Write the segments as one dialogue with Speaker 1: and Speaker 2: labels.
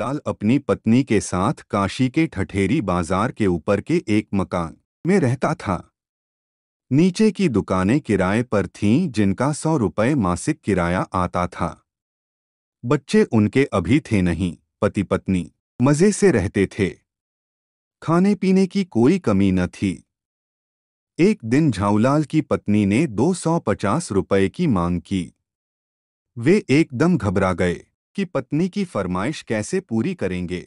Speaker 1: बाबूलाल अपनी पत्नी के साथ काशी के ठठेरी बाजार के ऊपर के एक मकान में रहता था नीचे की दुकानें किराए पर थीं जिनका सौ रुपये मासिक किराया आता था बच्चे उनके अभी थे नहीं पति पत्नी मज़े से रहते थे खाने पीने की कोई कमी न थी एक दिन झाऊलाल की पत्नी ने 250 रुपए की मांग की वे एकदम घबरा गए कि पत्नी की फरमाइश कैसे पूरी करेंगे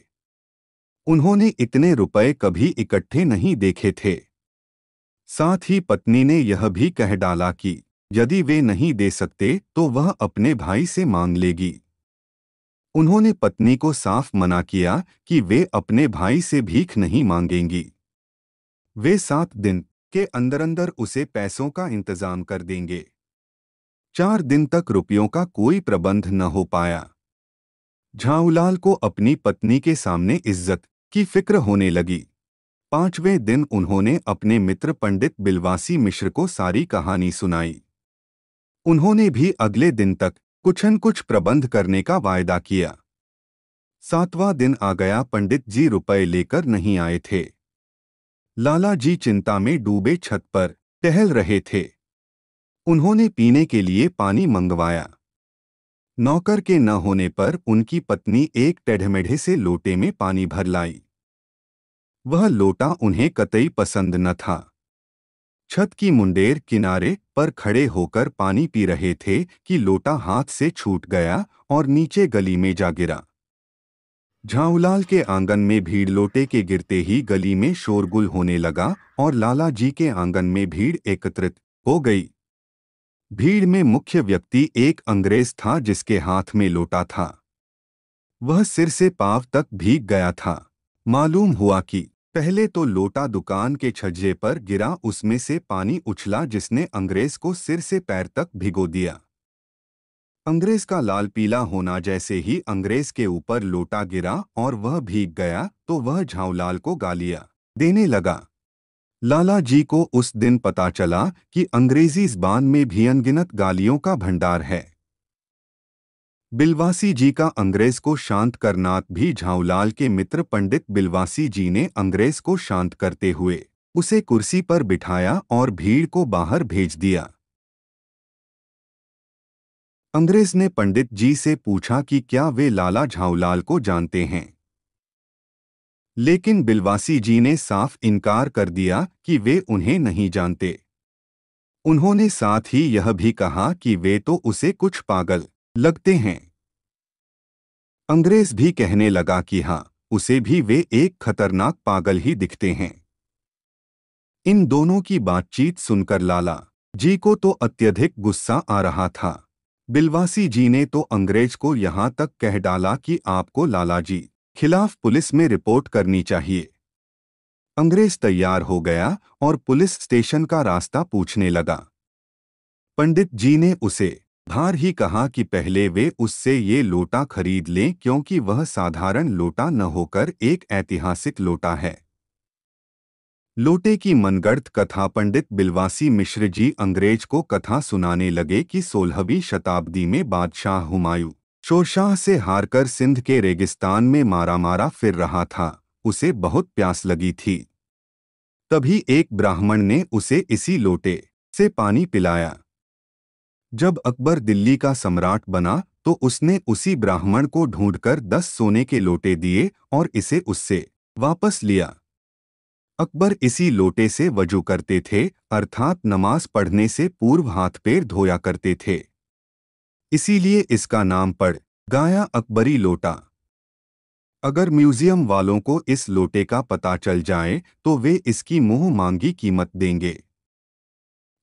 Speaker 1: उन्होंने इतने रुपए कभी इकट्ठे नहीं देखे थे साथ ही पत्नी ने यह भी कह डाला कि यदि वे नहीं दे सकते तो वह अपने भाई से मांग लेगी उन्होंने पत्नी को साफ मना किया कि वे अपने भाई से भीख नहीं मांगेंगी वे सात दिन के अंदर अंदर उसे पैसों का इंतजाम कर देंगे चार दिन तक रुपयों का कोई प्रबंध न हो पाया झाऊलाल को अपनी पत्नी के सामने इज्जत की फिक्र होने लगी पांचवें दिन उन्होंने अपने मित्र पंडित बिलवासी मिश्र को सारी कहानी सुनाई उन्होंने भी अगले दिन तक कुछ न कुछ प्रबंध करने का वायदा किया सातवां दिन आ गया पंडित जी रुपए लेकर नहीं आए थे लाला जी चिंता में डूबे छत पर टहल रहे थे उन्होंने पीने के लिए पानी मंगवाया नौकर के न होने पर उनकी पत्नी एक टेढ़मेढ़े से लोटे में पानी भर लाई वह लोटा उन्हें कतई पसंद न था छत की मुंडेर किनारे पर खड़े होकर पानी पी रहे थे कि लोटा हाथ से छूट गया और नीचे गली में जा गिरा झाऊलाल के आंगन में भीड़ लोटे के गिरते ही गली में शोरगुल होने लगा और लाला जी के आंगन में भीड़ एकत्रित हो गई भीड़ में मुख्य व्यक्ति एक अंग्रेज था जिसके हाथ में लोटा था वह सिर से पाव तक भीग गया था मालूम हुआ कि पहले तो लोटा दुकान के छज्जे पर गिरा उसमें से पानी उछला जिसने अंग्रेज को सिर से पैर तक भिगो दिया अंग्रेज का लाल पीला होना जैसे ही अंग्रेज के ऊपर लोटा गिरा और वह भीग गया तो वह झाऊलाल को गालिया देने लगा लाला जी को उस दिन पता चला कि अंग्रेजी जबान में भी अनगिनत गालियों का भंडार है बिलवासी जी का अंग्रेज को शांत करना भी झाऊलाल के मित्र पंडित बिलवासी जी ने अंग्रेज को शांत करते हुए उसे कुर्सी पर बिठाया और भीड़ को बाहर भेज दिया अंग्रेज ने पंडित जी से पूछा कि क्या वे लाला झाऊलाल को जानते हैं लेकिन बिलवासी जी ने साफ इनकार कर दिया कि वे उन्हें नहीं जानते उन्होंने साथ ही यह भी कहा कि वे तो उसे कुछ पागल लगते हैं अंग्रेज भी कहने लगा कि हाँ उसे भी वे एक खतरनाक पागल ही दिखते हैं इन दोनों की बातचीत सुनकर लाला जी को तो अत्यधिक गुस्सा आ रहा था बिलवासी जी ने तो अंग्रेज को यहाँ तक कह डाला कि आपको लाला जी खिलाफ पुलिस में रिपोर्ट करनी चाहिए अंग्रेज तैयार हो गया और पुलिस स्टेशन का रास्ता पूछने लगा पंडित जी ने उसे धार ही कहा कि पहले वे उससे ये लोटा खरीद लें क्योंकि वह साधारण लोटा न होकर एक ऐतिहासिक लोटा है लोटे की मनगढ़ कथा पंडित बिलवासी मिश्र जी अंग्रेज को कथा सुनाने लगे कि सोलहवीं शताब्दी में बादशाह हुमायूं शोशाह से हारकर सिंध के रेगिस्तान में मारा मारा फिर रहा था उसे बहुत प्यास लगी थी तभी एक ब्राह्मण ने उसे इसी लोटे से पानी पिलाया जब अकबर दिल्ली का सम्राट बना तो उसने उसी ब्राह्मण को ढूंढकर दस सोने के लोटे दिए और इसे उससे वापस लिया अकबर इसी लोटे से वजू करते थे अर्थात नमाज पढ़ने से पूर्व हाथ पैर धोया करते थे इसीलिए इसका नाम पड़ गाया अकबरी लोटा अगर म्यूजियम वालों को इस लोटे का पता चल जाए तो वे इसकी मुंह मांगी कीमत देंगे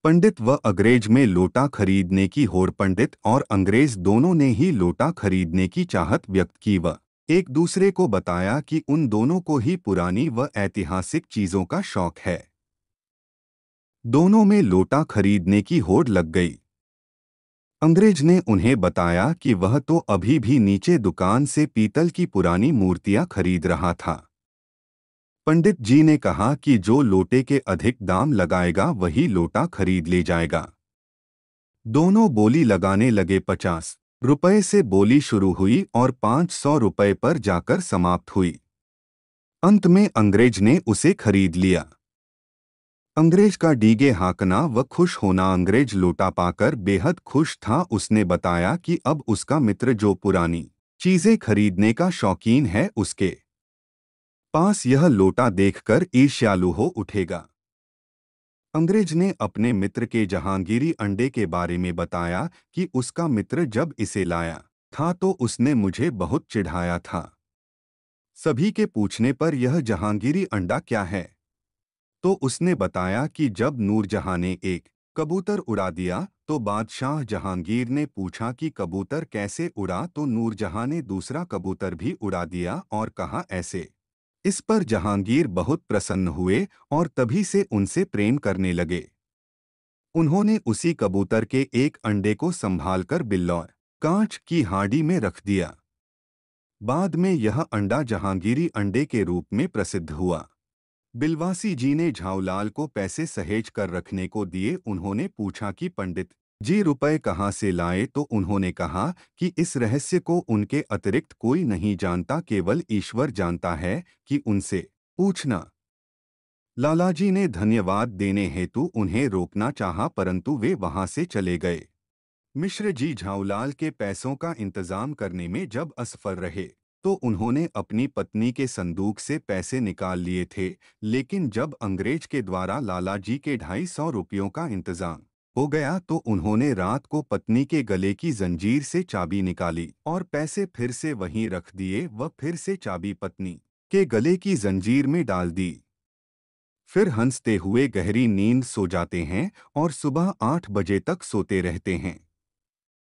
Speaker 1: पंडित व अंग्रेज में लोटा खरीदने की होड़ पंडित और अंग्रेज दोनों ने ही लोटा खरीदने की चाहत व्यक्त की व एक दूसरे को बताया कि उन दोनों को ही पुरानी व ऐतिहासिक चीजों का शौक है दोनों में लोटा खरीदने की होड़ लग गई अंग्रेज ने उन्हें बताया कि वह तो अभी भी नीचे दुकान से पीतल की पुरानी मूर्तियां खरीद रहा था पंडित जी ने कहा कि जो लोटे के अधिक दाम लगाएगा वही लोटा खरीद ले जाएगा दोनों बोली लगाने लगे पचास रुपए से बोली शुरू हुई और पांच सौ रुपये पर जाकर समाप्त हुई अंत में अंग्रेज ने उसे खरीद लिया अंग्रेज का डीगे हाँकना व खुश होना अंग्रेज लोटा पाकर बेहद खुश था उसने बताया कि अब उसका मित्र जो पुरानी चीजें खरीदने का शौकीन है उसके पास यह लोटा देखकर ईर्ष्यालु हो उठेगा अंग्रेज ने अपने मित्र के जहांगीरी अंडे के बारे में बताया कि उसका मित्र जब इसे लाया था तो उसने मुझे बहुत चिढ़ाया था सभी के पूछने पर यह जहांगीरी अंडा क्या है तो उसने बताया कि जब नूरजहां ने एक कबूतर उड़ा दिया तो बादशाह जहांगीर ने पूछा कि कबूतर कैसे उड़ा तो नूरजहां ने दूसरा कबूतर भी उड़ा दिया और कहा ऐसे इस पर जहांगीर बहुत प्रसन्न हुए और तभी से उनसे प्रेम करने लगे उन्होंने उसी कबूतर के एक अंडे को संभालकर बिल्लौर कांच की हाडी में रख दिया बाद में यह अंडा जहांगीरी अंडे के रूप में प्रसिद्ध हुआ बिलवासी जी ने झाऊलाल को पैसे सहेज कर रखने को दिए उन्होंने पूछा कि पंडित जी रुपए कहाँ से लाए तो उन्होंने कहा कि इस रहस्य को उनके अतिरिक्त कोई नहीं जानता केवल ईश्वर जानता है कि उनसे पूछना लालाजी ने धन्यवाद देने हेतु उन्हें रोकना चाहा परंतु वे वहां से चले गए मिश्र जी झाऊलाल के पैसों का इंतजाम करने में जब असफल रहे तो उन्होंने अपनी पत्नी के संदूक से पैसे निकाल लिए थे लेकिन जब अंग्रेज के द्वारा लालाजी के ढाई सौ रुपयों का इंतजाम हो गया तो उन्होंने रात को पत्नी के गले की जंजीर से चाबी निकाली और पैसे फिर से वहीं रख दिए व फिर से चाबी पत्नी के गले की जंजीर में डाल दी फिर हंसते हुए गहरी नींद सो जाते हैं और सुबह आठ बजे तक सोते रहते हैं